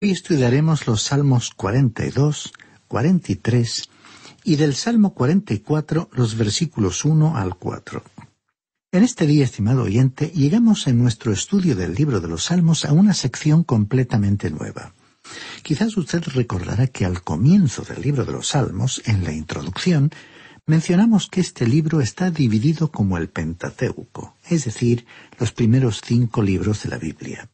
Hoy estudiaremos los Salmos 42, 43 y del Salmo 44 los versículos 1 al 4. En este día, estimado oyente, llegamos en nuestro estudio del libro de los Salmos a una sección completamente nueva. Quizás usted recordará que al comienzo del libro de los Salmos, en la introducción, mencionamos que este libro está dividido como el Pentateuco, es decir, los primeros cinco libros de la Biblia.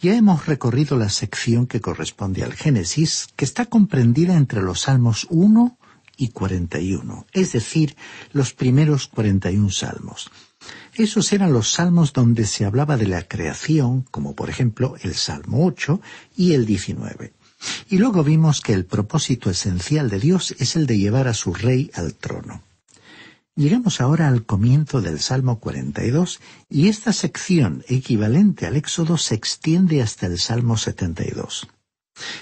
Ya hemos recorrido la sección que corresponde al Génesis, que está comprendida entre los Salmos 1 y 41, es decir, los primeros 41 salmos. Esos eran los salmos donde se hablaba de la creación, como por ejemplo el Salmo 8 y el 19. Y luego vimos que el propósito esencial de Dios es el de llevar a su rey al trono. Llegamos ahora al comienzo del Salmo 42 y esta sección equivalente al Éxodo se extiende hasta el Salmo 72.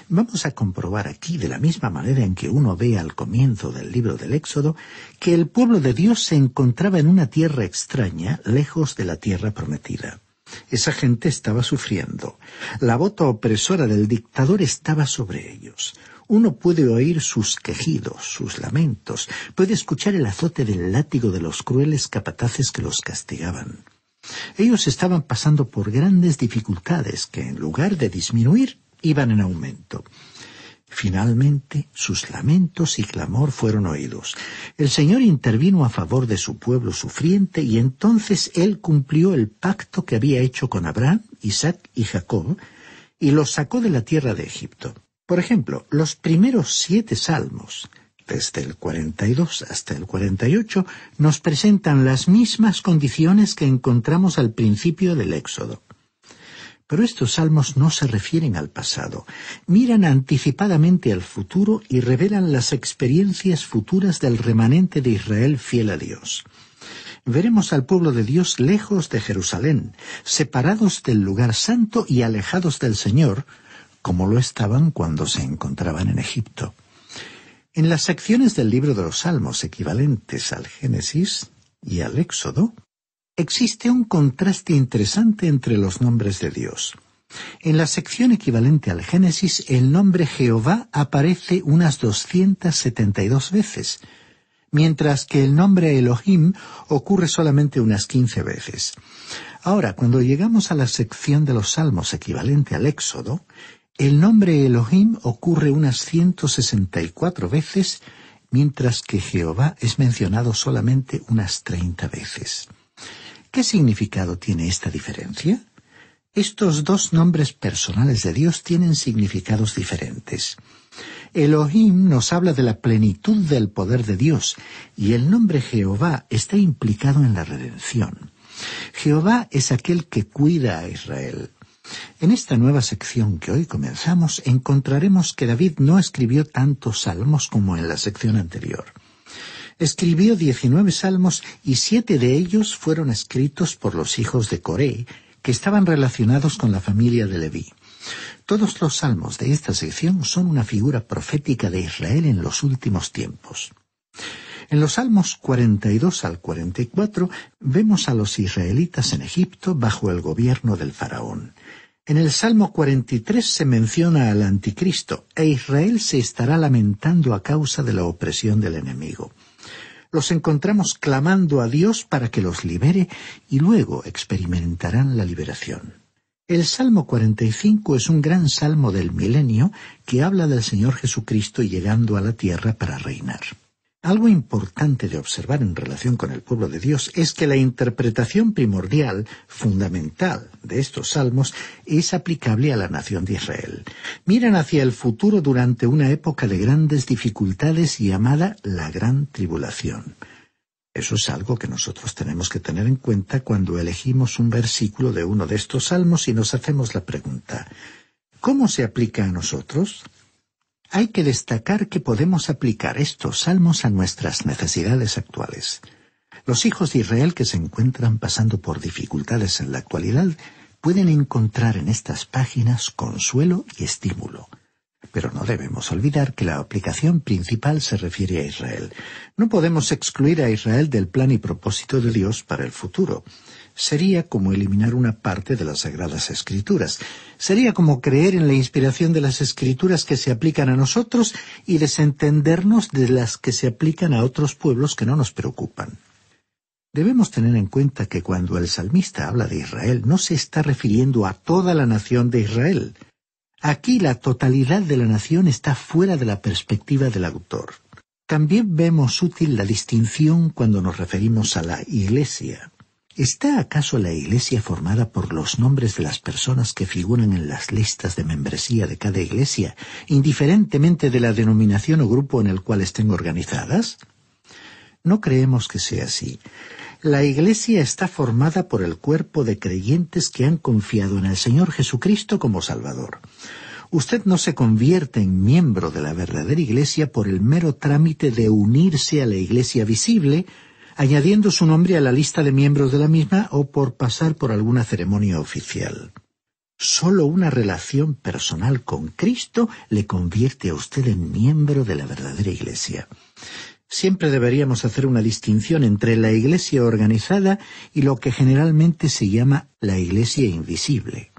Vamos a comprobar aquí, de la misma manera en que uno ve al comienzo del libro del Éxodo, que el pueblo de Dios se encontraba en una tierra extraña, lejos de la tierra prometida. Esa gente estaba sufriendo. La bota opresora del dictador estaba sobre ellos. Uno puede oír sus quejidos, sus lamentos, puede escuchar el azote del látigo de los crueles capataces que los castigaban. Ellos estaban pasando por grandes dificultades que, en lugar de disminuir, iban en aumento. Finalmente, sus lamentos y clamor fueron oídos. El Señor intervino a favor de su pueblo sufriente y entonces Él cumplió el pacto que había hecho con Abraham, Isaac y Jacob y los sacó de la tierra de Egipto. Por ejemplo, los primeros siete salmos, desde el 42 hasta el 48, nos presentan las mismas condiciones que encontramos al principio del Éxodo. Pero estos salmos no se refieren al pasado, miran anticipadamente al futuro y revelan las experiencias futuras del remanente de Israel fiel a Dios. Veremos al pueblo de Dios lejos de Jerusalén, separados del lugar santo y alejados del Señor, como lo estaban cuando se encontraban en Egipto. En las secciones del libro de los Salmos equivalentes al Génesis y al Éxodo, existe un contraste interesante entre los nombres de Dios. En la sección equivalente al Génesis, el nombre Jehová aparece unas 272 veces, mientras que el nombre Elohim ocurre solamente unas 15 veces. Ahora, cuando llegamos a la sección de los Salmos equivalente al Éxodo, el nombre Elohim ocurre unas 164 veces, mientras que Jehová es mencionado solamente unas 30 veces. ¿Qué significado tiene esta diferencia? Estos dos nombres personales de Dios tienen significados diferentes. Elohim nos habla de la plenitud del poder de Dios y el nombre Jehová está implicado en la redención. Jehová es aquel que cuida a Israel, en esta nueva sección que hoy comenzamos encontraremos que David no escribió tantos salmos como en la sección anterior. Escribió diecinueve salmos y siete de ellos fueron escritos por los hijos de Coré, que estaban relacionados con la familia de Leví. Todos los salmos de esta sección son una figura profética de Israel en los últimos tiempos. En los Salmos 42 al 44 vemos a los israelitas en Egipto bajo el gobierno del faraón. En el Salmo 43 se menciona al anticristo e Israel se estará lamentando a causa de la opresión del enemigo. Los encontramos clamando a Dios para que los libere y luego experimentarán la liberación. El Salmo 45 es un gran salmo del milenio que habla del Señor Jesucristo llegando a la tierra para reinar. Algo importante de observar en relación con el pueblo de Dios es que la interpretación primordial, fundamental, de estos salmos es aplicable a la nación de Israel. Miran hacia el futuro durante una época de grandes dificultades llamada la gran tribulación. Eso es algo que nosotros tenemos que tener en cuenta cuando elegimos un versículo de uno de estos salmos y nos hacemos la pregunta ¿Cómo se aplica a nosotros? Hay que destacar que podemos aplicar estos salmos a nuestras necesidades actuales. Los hijos de Israel que se encuentran pasando por dificultades en la actualidad pueden encontrar en estas páginas consuelo y estímulo. Pero no debemos olvidar que la aplicación principal se refiere a Israel. No podemos excluir a Israel del plan y propósito de Dios para el futuro sería como eliminar una parte de las Sagradas Escrituras. Sería como creer en la inspiración de las Escrituras que se aplican a nosotros y desentendernos de las que se aplican a otros pueblos que no nos preocupan. Debemos tener en cuenta que cuando el salmista habla de Israel no se está refiriendo a toda la nación de Israel. Aquí la totalidad de la nación está fuera de la perspectiva del autor. También vemos útil la distinción cuando nos referimos a la Iglesia. ¿Está acaso la iglesia formada por los nombres de las personas que figuran en las listas de membresía de cada iglesia, indiferentemente de la denominación o grupo en el cual estén organizadas? No creemos que sea así. La iglesia está formada por el cuerpo de creyentes que han confiado en el Señor Jesucristo como Salvador. Usted no se convierte en miembro de la verdadera iglesia por el mero trámite de unirse a la iglesia visible, añadiendo su nombre a la lista de miembros de la misma o por pasar por alguna ceremonia oficial. Solo una relación personal con Cristo le convierte a usted en miembro de la verdadera Iglesia. Siempre deberíamos hacer una distinción entre la Iglesia organizada y lo que generalmente se llama la Iglesia invisible.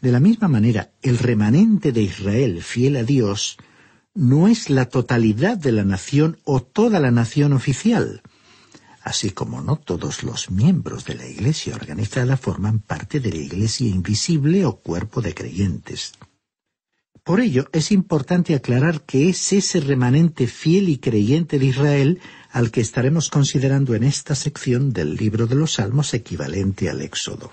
De la misma manera, el remanente de Israel fiel a Dios no es la totalidad de la nación o toda la nación oficial así como no todos los miembros de la Iglesia organizada forman parte de la Iglesia invisible o cuerpo de creyentes. Por ello, es importante aclarar que es ese remanente fiel y creyente de Israel al que estaremos considerando en esta sección del libro de los Salmos equivalente al Éxodo.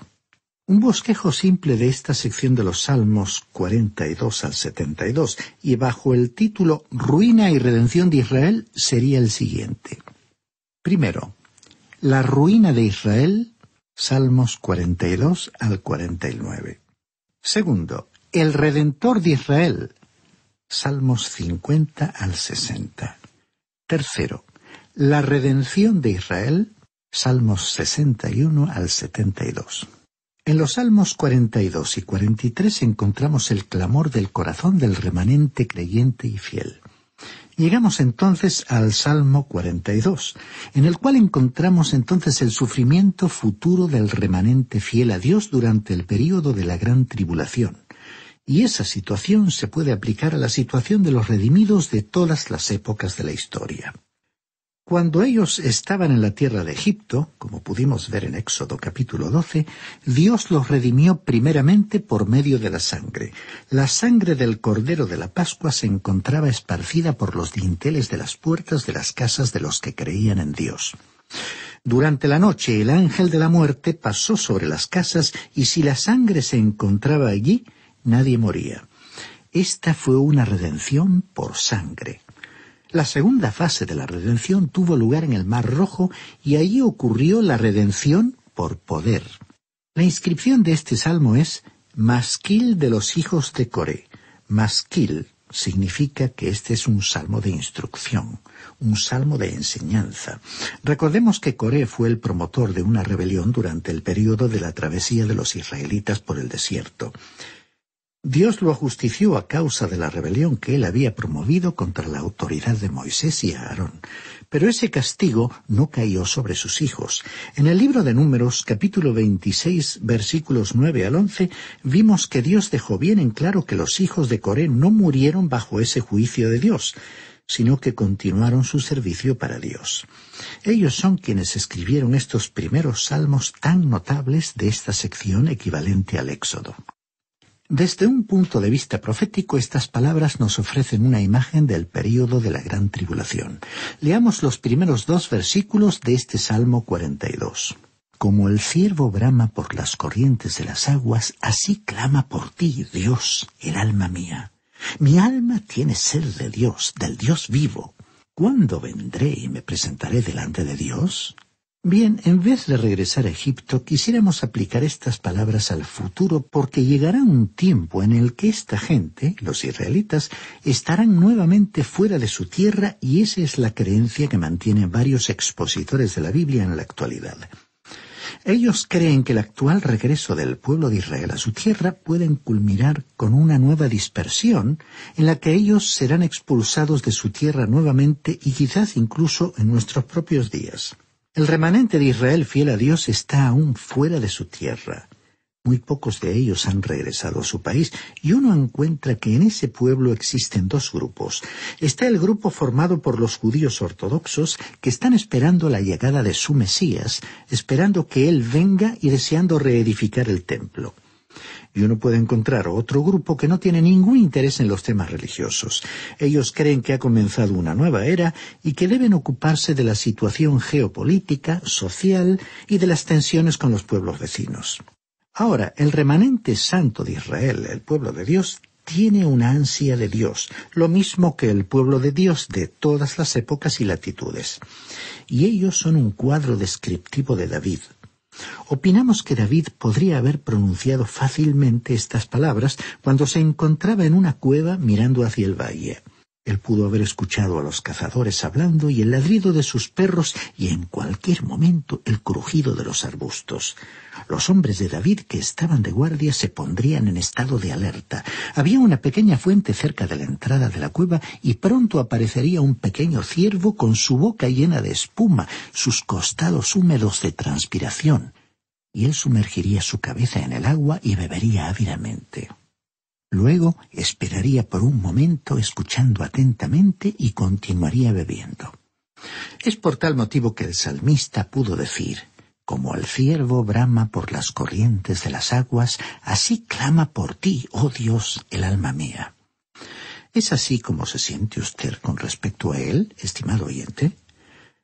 Un bosquejo simple de esta sección de los Salmos 42 al 72 y bajo el título Ruina y Redención de Israel sería el siguiente. Primero, la ruina de Israel, Salmos 42 al 49. Segundo, el Redentor de Israel, Salmos 50 al 60. Tercero, la redención de Israel, Salmos 61 al 72. En los Salmos 42 y 43 encontramos el clamor del corazón del remanente creyente y fiel. Llegamos entonces al Salmo 42, en el cual encontramos entonces el sufrimiento futuro del remanente fiel a Dios durante el período de la gran tribulación. Y esa situación se puede aplicar a la situación de los redimidos de todas las épocas de la historia. Cuando ellos estaban en la tierra de Egipto, como pudimos ver en Éxodo capítulo 12, Dios los redimió primeramente por medio de la sangre. La sangre del cordero de la Pascua se encontraba esparcida por los dinteles de las puertas de las casas de los que creían en Dios. Durante la noche el ángel de la muerte pasó sobre las casas y si la sangre se encontraba allí, nadie moría. Esta fue una redención por sangre. La segunda fase de la redención tuvo lugar en el Mar Rojo y allí ocurrió la redención por poder. La inscripción de este salmo es Masquil de los hijos de Coré. Masquil significa que este es un salmo de instrucción, un salmo de enseñanza. Recordemos que Coré fue el promotor de una rebelión durante el período de la travesía de los israelitas por el desierto. Dios lo ajustició a causa de la rebelión que él había promovido contra la autoridad de Moisés y Aarón. Pero ese castigo no cayó sobre sus hijos. En el libro de Números, capítulo 26, versículos 9 al 11, vimos que Dios dejó bien en claro que los hijos de Coré no murieron bajo ese juicio de Dios, sino que continuaron su servicio para Dios. Ellos son quienes escribieron estos primeros salmos tan notables de esta sección equivalente al Éxodo. Desde un punto de vista profético, estas palabras nos ofrecen una imagen del período de la gran tribulación. Leamos los primeros dos versículos de este Salmo 42. Como el ciervo brama por las corrientes de las aguas, así clama por ti, Dios, el alma mía. Mi alma tiene ser de Dios, del Dios vivo. ¿Cuándo vendré y me presentaré delante de Dios? Bien, en vez de regresar a Egipto, quisiéramos aplicar estas palabras al futuro porque llegará un tiempo en el que esta gente, los israelitas, estarán nuevamente fuera de su tierra y esa es la creencia que mantienen varios expositores de la Biblia en la actualidad. Ellos creen que el actual regreso del pueblo de Israel a su tierra pueden culminar con una nueva dispersión en la que ellos serán expulsados de su tierra nuevamente y quizás incluso en nuestros propios días. El remanente de Israel fiel a Dios está aún fuera de su tierra. Muy pocos de ellos han regresado a su país y uno encuentra que en ese pueblo existen dos grupos. Está el grupo formado por los judíos ortodoxos que están esperando la llegada de su Mesías, esperando que Él venga y deseando reedificar el templo y uno puede encontrar otro grupo que no tiene ningún interés en los temas religiosos. Ellos creen que ha comenzado una nueva era y que deben ocuparse de la situación geopolítica, social y de las tensiones con los pueblos vecinos. Ahora, el remanente santo de Israel, el pueblo de Dios, tiene una ansia de Dios, lo mismo que el pueblo de Dios de todas las épocas y latitudes. Y ellos son un cuadro descriptivo de David, Opinamos que David podría haber pronunciado fácilmente estas palabras cuando se encontraba en una cueva mirando hacia el valle. Él pudo haber escuchado a los cazadores hablando y el ladrido de sus perros y en cualquier momento el crujido de los arbustos. Los hombres de David que estaban de guardia se pondrían en estado de alerta. Había una pequeña fuente cerca de la entrada de la cueva y pronto aparecería un pequeño ciervo con su boca llena de espuma, sus costados húmedos de transpiración. Y él sumergiría su cabeza en el agua y bebería ávidamente. Luego esperaría por un momento escuchando atentamente y continuaría bebiendo. Es por tal motivo que el salmista pudo decir, como el ciervo brama por las corrientes de las aguas, así clama por ti, oh Dios, el alma mía. ¿Es así como se siente usted con respecto a él, estimado oyente?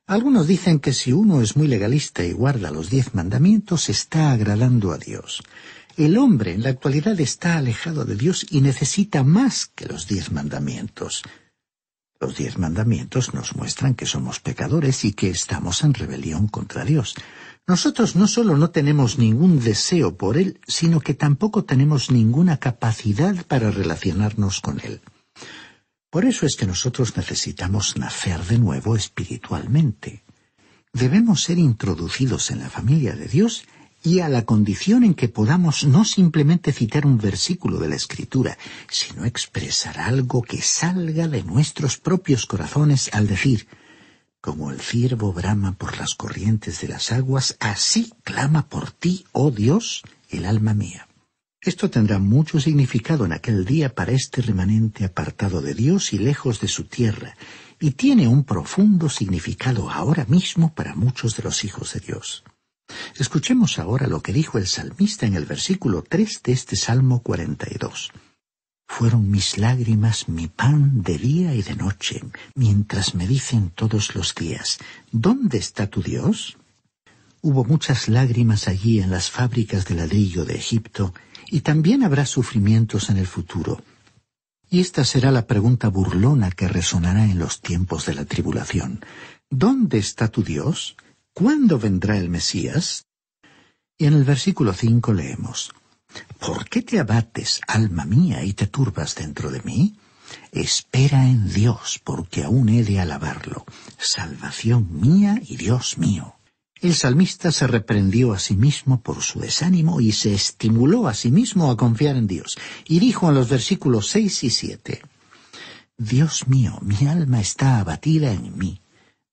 Algunos dicen que si uno es muy legalista y guarda los diez mandamientos, está agradando a Dios. El hombre en la actualidad está alejado de Dios y necesita más que los diez mandamientos. Los diez mandamientos nos muestran que somos pecadores y que estamos en rebelión contra Dios. Nosotros no solo no tenemos ningún deseo por Él, sino que tampoco tenemos ninguna capacidad para relacionarnos con Él. Por eso es que nosotros necesitamos nacer de nuevo espiritualmente. Debemos ser introducidos en la familia de Dios y a la condición en que podamos no simplemente citar un versículo de la Escritura, sino expresar algo que salga de nuestros propios corazones al decir, como el ciervo brama por las corrientes de las aguas, así clama por ti, oh Dios, el alma mía. Esto tendrá mucho significado en aquel día para este remanente apartado de Dios y lejos de su tierra, y tiene un profundo significado ahora mismo para muchos de los hijos de Dios. Escuchemos ahora lo que dijo el salmista en el versículo 3 de este Salmo 42. Fueron mis lágrimas mi pan de día y de noche, mientras me dicen todos los días, ¿dónde está tu Dios? Hubo muchas lágrimas allí en las fábricas de ladrillo de Egipto, y también habrá sufrimientos en el futuro. Y esta será la pregunta burlona que resonará en los tiempos de la tribulación. ¿Dónde está tu Dios? ¿Cuándo vendrá el Mesías? Y en el versículo 5 leemos, ¿Por qué te abates, alma mía, y te turbas dentro de mí? Espera en Dios, porque aún he de alabarlo, salvación mía y Dios mío. El salmista se reprendió a sí mismo por su desánimo y se estimuló a sí mismo a confiar en Dios, y dijo en los versículos seis y siete Dios mío, mi alma está abatida en mí,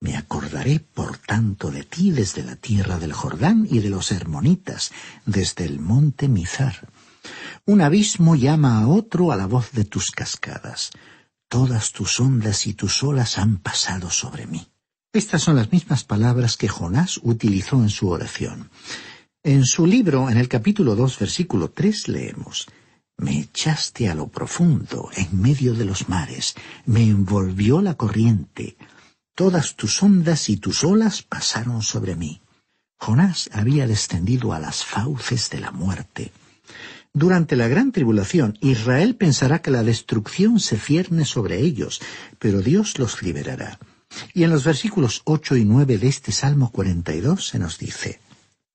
me acordaré, por tanto, de ti desde la tierra del Jordán y de los Hermonitas, desde el monte Mizar. Un abismo llama a otro a la voz de tus cascadas. Todas tus ondas y tus olas han pasado sobre mí. Estas son las mismas palabras que Jonás utilizó en su oración. En su libro, en el capítulo 2, versículo 3, leemos, me echaste a lo profundo, en medio de los mares, me envolvió la corriente, Todas tus ondas y tus olas pasaron sobre mí. Jonás había descendido a las fauces de la muerte. Durante la gran tribulación, Israel pensará que la destrucción se cierne sobre ellos, pero Dios los liberará. Y en los versículos ocho y nueve de este Salmo y dos se nos dice,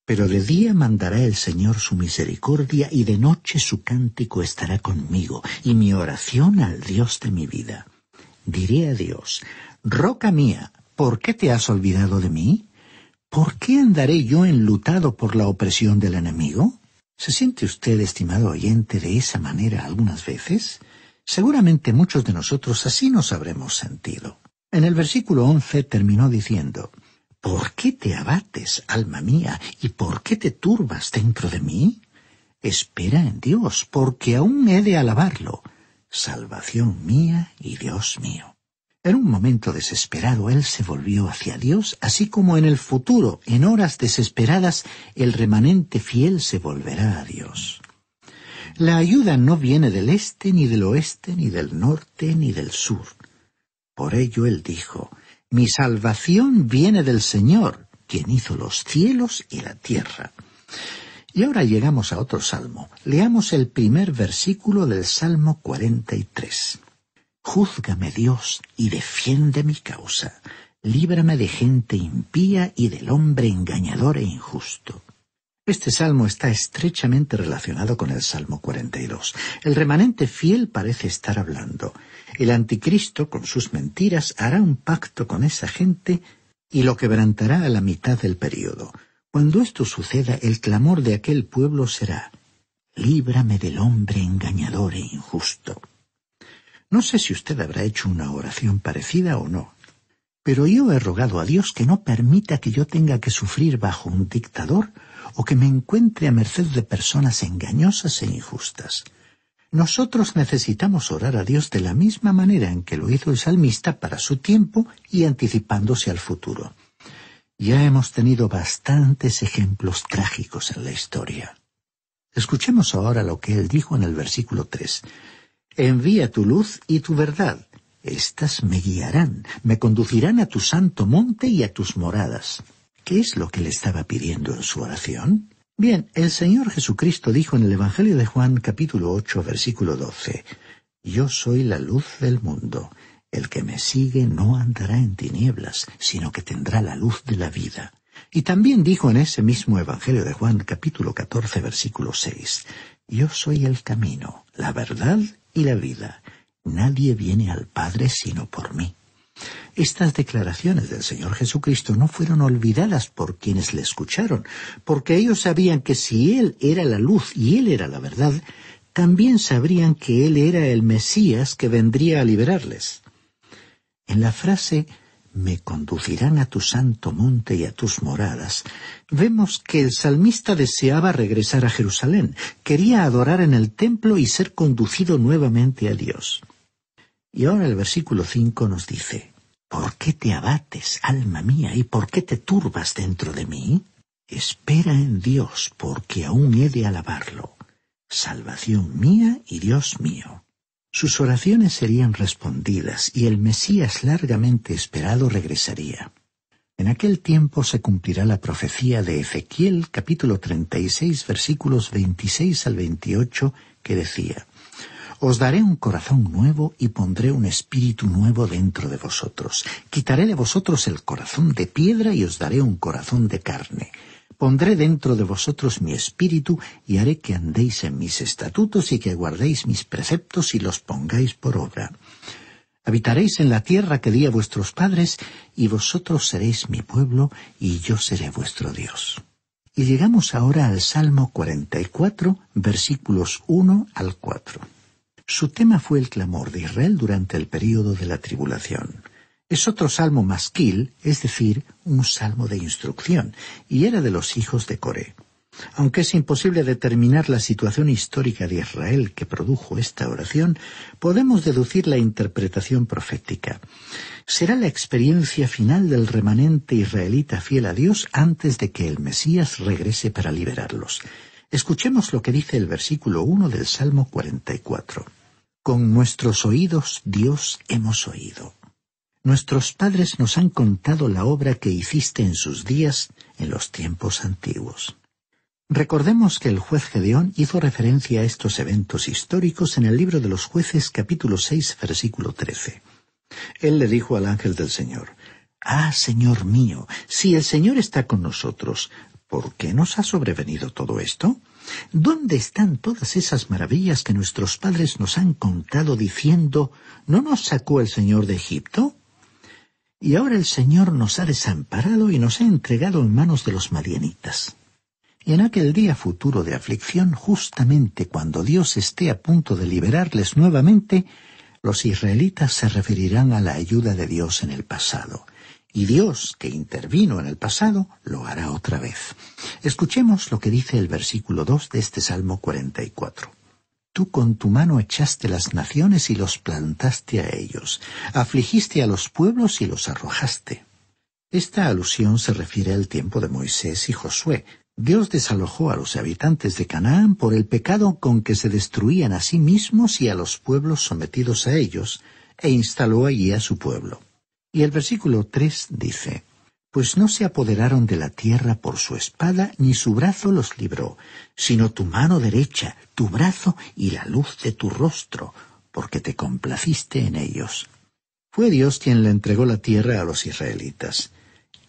Pero de día mandará el Señor su misericordia y de noche su cántico estará conmigo y mi oración al Dios de mi vida. Diré a Dios, Roca mía, ¿por qué te has olvidado de mí? ¿Por qué andaré yo enlutado por la opresión del enemigo? ¿Se siente usted, estimado oyente, de esa manera algunas veces? Seguramente muchos de nosotros así nos habremos sentido. En el versículo once terminó diciendo ¿Por qué te abates, alma mía, y por qué te turbas dentro de mí? Espera en Dios, porque aún he de alabarlo, salvación mía y Dios mío. En un momento desesperado él se volvió hacia Dios, así como en el futuro, en horas desesperadas, el remanente fiel se volverá a Dios. La ayuda no viene del este, ni del oeste, ni del norte, ni del sur. Por ello él dijo, Mi salvación viene del Señor, quien hizo los cielos y la tierra. Y ahora llegamos a otro salmo. Leamos el primer versículo del Salmo 43. Júzgame Dios y defiende mi causa. Líbrame de gente impía y del hombre engañador e injusto. Este salmo está estrechamente relacionado con el Salmo 42. El remanente fiel parece estar hablando. El anticristo, con sus mentiras, hará un pacto con esa gente y lo quebrantará a la mitad del período. Cuando esto suceda, el clamor de aquel pueblo será Líbrame del hombre engañador e injusto. No sé si usted habrá hecho una oración parecida o no, pero yo he rogado a Dios que no permita que yo tenga que sufrir bajo un dictador o que me encuentre a merced de personas engañosas e injustas. Nosotros necesitamos orar a Dios de la misma manera en que lo hizo el salmista para su tiempo y anticipándose al futuro. Ya hemos tenido bastantes ejemplos trágicos en la historia. Escuchemos ahora lo que él dijo en el versículo 3. Envía tu luz y tu verdad. Estas me guiarán, me conducirán a tu santo monte y a tus moradas. ¿Qué es lo que le estaba pidiendo en su oración? Bien, el Señor Jesucristo dijo en el Evangelio de Juan capítulo 8 versículo 12, Yo soy la luz del mundo. El que me sigue no andará en tinieblas, sino que tendrá la luz de la vida. Y también dijo en ese mismo Evangelio de Juan capítulo 14 versículo 6, Yo soy el camino, la verdad y la vida. Nadie viene al Padre sino por mí. Estas declaraciones del Señor Jesucristo no fueron olvidadas por quienes le escucharon, porque ellos sabían que si Él era la luz y Él era la verdad, también sabrían que Él era el Mesías que vendría a liberarles. En la frase me conducirán a tu santo monte y a tus moradas, vemos que el salmista deseaba regresar a Jerusalén, quería adorar en el templo y ser conducido nuevamente a Dios. Y ahora el versículo cinco nos dice ¿Por qué te abates, alma mía, y por qué te turbas dentro de mí? Espera en Dios, porque aún he de alabarlo, salvación mía y Dios mío. Sus oraciones serían respondidas y el Mesías largamente esperado regresaría. En aquel tiempo se cumplirá la profecía de Ezequiel capítulo 36 versículos 26 al 28 que decía, Os daré un corazón nuevo y pondré un espíritu nuevo dentro de vosotros. Quitaré de vosotros el corazón de piedra y os daré un corazón de carne Pondré dentro de vosotros mi espíritu y haré que andéis en mis estatutos y que guardéis mis preceptos y los pongáis por obra. Habitaréis en la tierra que di a vuestros padres y vosotros seréis mi pueblo y yo seré vuestro Dios. Y llegamos ahora al Salmo 44, versículos uno al cuatro. Su tema fue el clamor de Israel durante el período de la tribulación. Es otro salmo masquil, es decir, un salmo de instrucción, y era de los hijos de Coré. Aunque es imposible determinar la situación histórica de Israel que produjo esta oración, podemos deducir la interpretación profética. Será la experiencia final del remanente israelita fiel a Dios antes de que el Mesías regrese para liberarlos. Escuchemos lo que dice el versículo 1 del Salmo 44. Con nuestros oídos Dios hemos oído Nuestros padres nos han contado la obra que hiciste en sus días en los tiempos antiguos. Recordemos que el juez Gedeón hizo referencia a estos eventos históricos en el libro de los jueces capítulo 6 versículo 13. Él le dijo al ángel del Señor, Ah, Señor mío, si el Señor está con nosotros, ¿por qué nos ha sobrevenido todo esto? ¿Dónde están todas esas maravillas que nuestros padres nos han contado diciendo, ¿no nos sacó el Señor de Egipto? Y ahora el Señor nos ha desamparado y nos ha entregado en manos de los madianitas. Y en aquel día futuro de aflicción, justamente cuando Dios esté a punto de liberarles nuevamente, los israelitas se referirán a la ayuda de Dios en el pasado. Y Dios, que intervino en el pasado, lo hará otra vez. Escuchemos lo que dice el versículo 2 de este Salmo 44 tú con tu mano echaste las naciones y los plantaste a ellos, afligiste a los pueblos y los arrojaste. Esta alusión se refiere al tiempo de Moisés y Josué. Dios desalojó a los habitantes de Canaán por el pecado con que se destruían a sí mismos y a los pueblos sometidos a ellos, e instaló allí a su pueblo. Y el versículo tres dice pues no se apoderaron de la tierra por su espada, ni su brazo los libró, sino tu mano derecha, tu brazo y la luz de tu rostro, porque te complaciste en ellos. Fue Dios quien le entregó la tierra a los israelitas.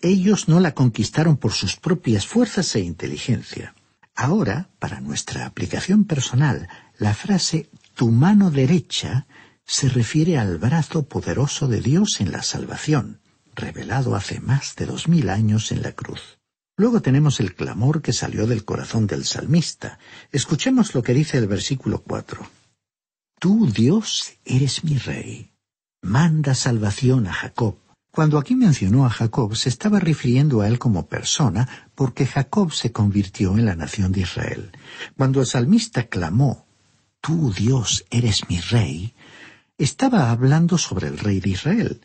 Ellos no la conquistaron por sus propias fuerzas e inteligencia. Ahora, para nuestra aplicación personal, la frase tu mano derecha se refiere al brazo poderoso de Dios en la salvación revelado hace más de dos mil años en la cruz. Luego tenemos el clamor que salió del corazón del salmista. Escuchemos lo que dice el versículo cuatro. Tú, Dios, eres mi rey. Manda salvación a Jacob. Cuando aquí mencionó a Jacob, se estaba refiriendo a él como persona, porque Jacob se convirtió en la nación de Israel. Cuando el salmista clamó, Tú, Dios, eres mi rey, estaba hablando sobre el rey de Israel,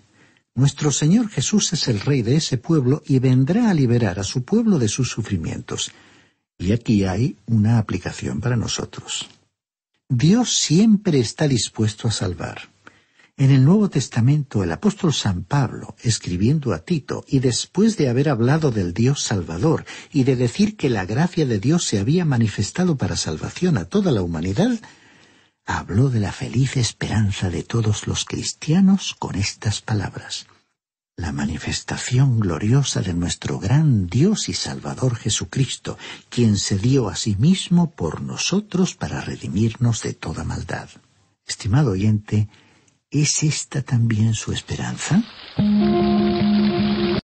nuestro Señor Jesús es el Rey de ese pueblo y vendrá a liberar a su pueblo de sus sufrimientos. Y aquí hay una aplicación para nosotros. Dios siempre está dispuesto a salvar. En el Nuevo Testamento el apóstol San Pablo, escribiendo a Tito, y después de haber hablado del Dios Salvador y de decir que la gracia de Dios se había manifestado para salvación a toda la humanidad, habló de la feliz esperanza de todos los cristianos con estas palabras. La manifestación gloriosa de nuestro gran Dios y Salvador Jesucristo, quien se dio a sí mismo por nosotros para redimirnos de toda maldad. Estimado oyente, ¿es esta también su esperanza?